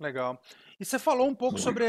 Legal. E você falou um pouco uhum. sobre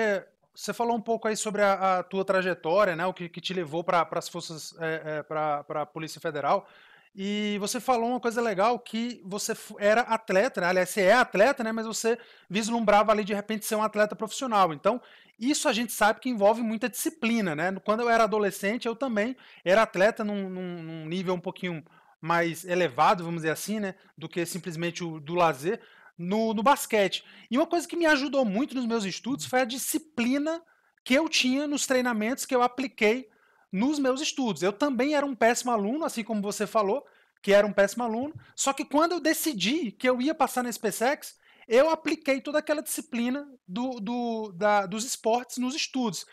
você falou um pouco aí sobre a, a tua trajetória, né? O que, que te levou para as forças, é, é, para a Polícia Federal. E você falou uma coisa legal que você era atleta, né? aliás, você é atleta, né? Mas você vislumbrava ali de repente ser um atleta profissional. Então, isso a gente sabe que envolve muita disciplina, né? Quando eu era adolescente, eu também era atleta num, num, num nível um pouquinho mais elevado, vamos dizer assim, né? Do que simplesmente o do lazer no, no basquete. E uma coisa que me ajudou muito nos meus estudos foi a disciplina que eu tinha nos treinamentos que eu apliquei nos meus estudos. Eu também era um péssimo aluno, assim como você falou, que era um péssimo aluno, só que quando eu decidi que eu ia passar na SpaceX, eu apliquei toda aquela disciplina do, do, da, dos esportes nos estudos.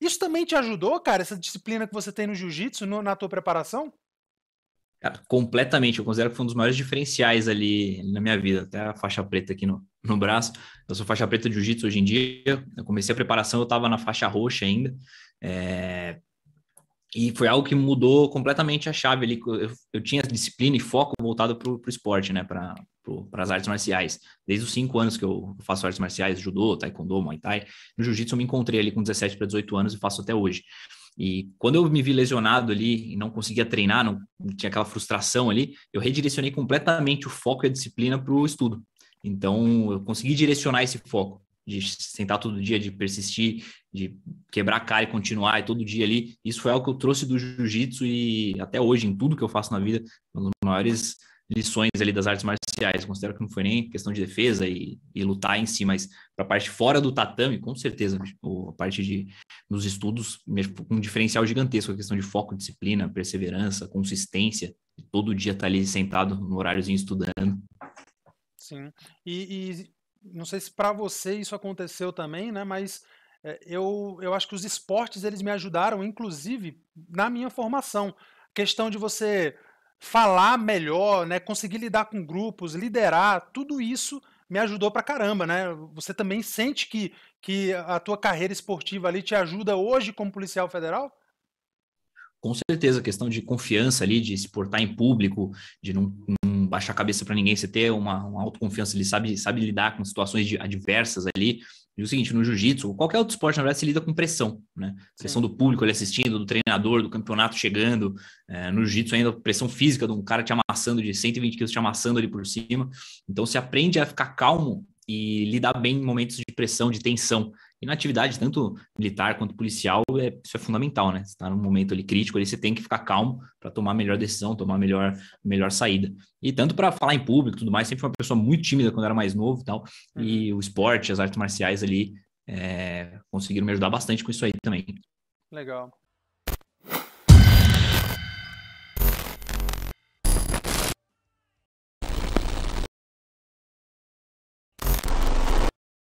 Isso também te ajudou, cara, essa disciplina que você tem no jiu-jitsu, na tua preparação? Cara, ah, completamente. Eu considero que foi um dos maiores diferenciais ali na minha vida, até a faixa preta aqui no, no braço. Eu sou faixa preta de jiu-jitsu hoje em dia. Eu comecei a preparação, eu estava na faixa roxa ainda. É... E foi algo que mudou completamente a chave ali. Eu, eu tinha disciplina e foco voltado para o esporte, né? Para as artes marciais. Desde os cinco anos que eu faço artes marciais, judô, taekwondo, muay thai. No jiu-jitsu eu me encontrei ali com 17 para 18 anos e faço até hoje. E quando eu me vi lesionado ali e não conseguia treinar, não, tinha aquela frustração ali, eu redirecionei completamente o foco e a disciplina para o estudo. Então, eu consegui direcionar esse foco de sentar todo dia, de persistir, de quebrar a cara e continuar e todo dia ali. Isso foi algo que eu trouxe do jiu-jitsu e até hoje, em tudo que eu faço na vida, uma das maiores lições ali das artes marciais. Eu considero que não foi nem questão de defesa e, e lutar em si, mas para a parte fora do tatame, com certeza, a parte de nos estudos mesmo com um diferencial gigantesco, a questão de foco, disciplina, perseverança, consistência, todo dia estar tá ali sentado no horáriozinho estudando. Sim, e, e não sei se para você isso aconteceu também, né, mas é, eu, eu acho que os esportes eles me ajudaram, inclusive, na minha formação. A questão de você falar melhor, né, conseguir lidar com grupos, liderar, tudo isso me ajudou pra caramba, né? Você também sente que, que a tua carreira esportiva ali te ajuda hoje como policial federal? Com certeza, a questão de confiança ali, de se portar em público, de não, baixar a cabeça para ninguém, você ter uma, uma, autoconfiança, ele sabe, sabe lidar com situações de, adversas ali. E o seguinte, no jiu-jitsu, qualquer outro esporte, na verdade, se lida com pressão, né? Pressão Sim. do público ali assistindo, do treinador, do campeonato chegando. É, no jiu-jitsu ainda, pressão física de um cara te amassando, de 120 quilos te amassando ali por cima. Então, se aprende a ficar calmo e lidar bem em momentos de pressão, de tensão. E na atividade, tanto militar quanto policial, é, isso é fundamental, né? Você está num momento ali crítico, ali você tem que ficar calmo para tomar a melhor decisão, tomar a melhor, melhor saída. E tanto para falar em público tudo mais, sempre foi uma pessoa muito tímida quando era mais novo e tal. Uhum. E o esporte, as artes marciais ali é, conseguiram me ajudar bastante com isso aí também. Legal.